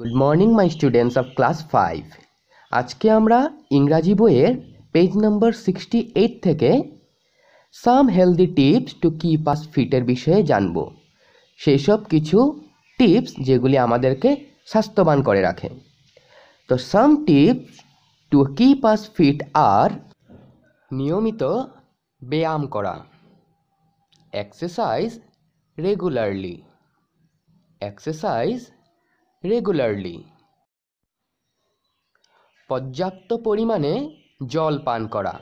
good morning my students of class five আজকে আমরা ইংরাজি বইয়ের পেজ নম্বর সিক্সটি এইট থেকে some healthy tips to keep us ফিটের বিষয়ে জানব সব কিছু টিপস যেগুলি আমাদেরকে স্বাস্থ্যবান করে রাখে তো some tips to keep us fit আর নিয়মিত ব্যায়াম করা এক্সারসাইজ রেগুলারলি এক্সারসাইজ রেগুলারলি পর্যাপ্ত পরিমাণে জল পান করা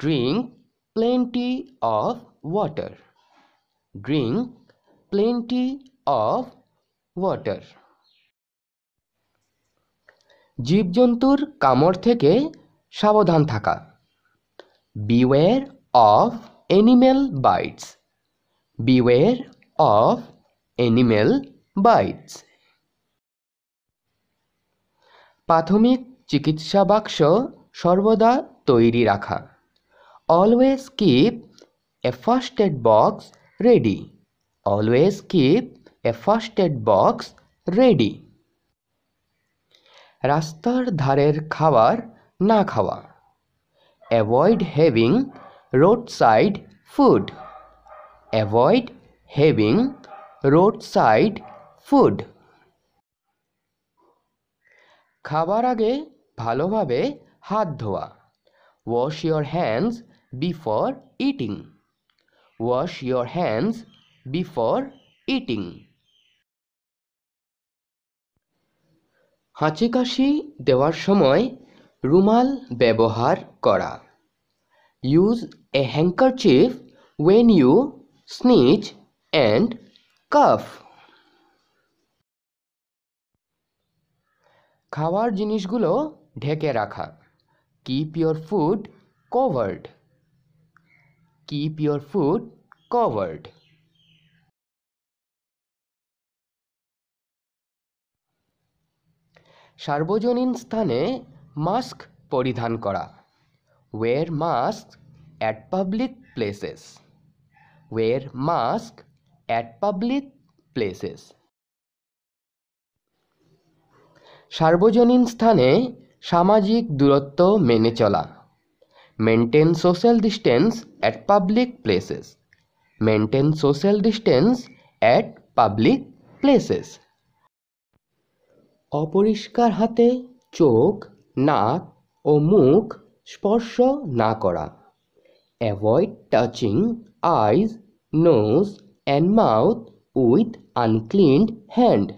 drink plenty of water drink plenty of water জীবজন্তুর কামড় থেকে সাবধান থাকা beware of animal bites beware of animal bites প্রাথমিক চিকিৎসা বাক্স সর্বদা তৈরি রাখা always keep a first aid box ready always keep a first aid box ready রাস্তার ধারের খাবার না খাওয়া avoid having road side food avoid having road side food খাবার আগে ভালোভাবে হাত ধোয়া wash your hands before eating wash your hands before eating হাঁচি কাশি দেওয়ার সময় রুমাল ব্যবহার করা use a chief when you sneeze and cough খাওয়ার জিনিসগুলো ঢেকে রাখা keep your food covered keep your food covered সার্বজনীন স্থানে মাস্ক পরিধান করা wear mask at public places wear mask at public places সার্বজনীন স্থানে সামাজিক দূরত্ব মেনে চলা maintain social distance at public places maintain social distance at public places অপরিষ্কার হাতে চোখ নাক ও মুখ স্পর্শ না করা avoid touching eyes nose and mouth with uncleaned hand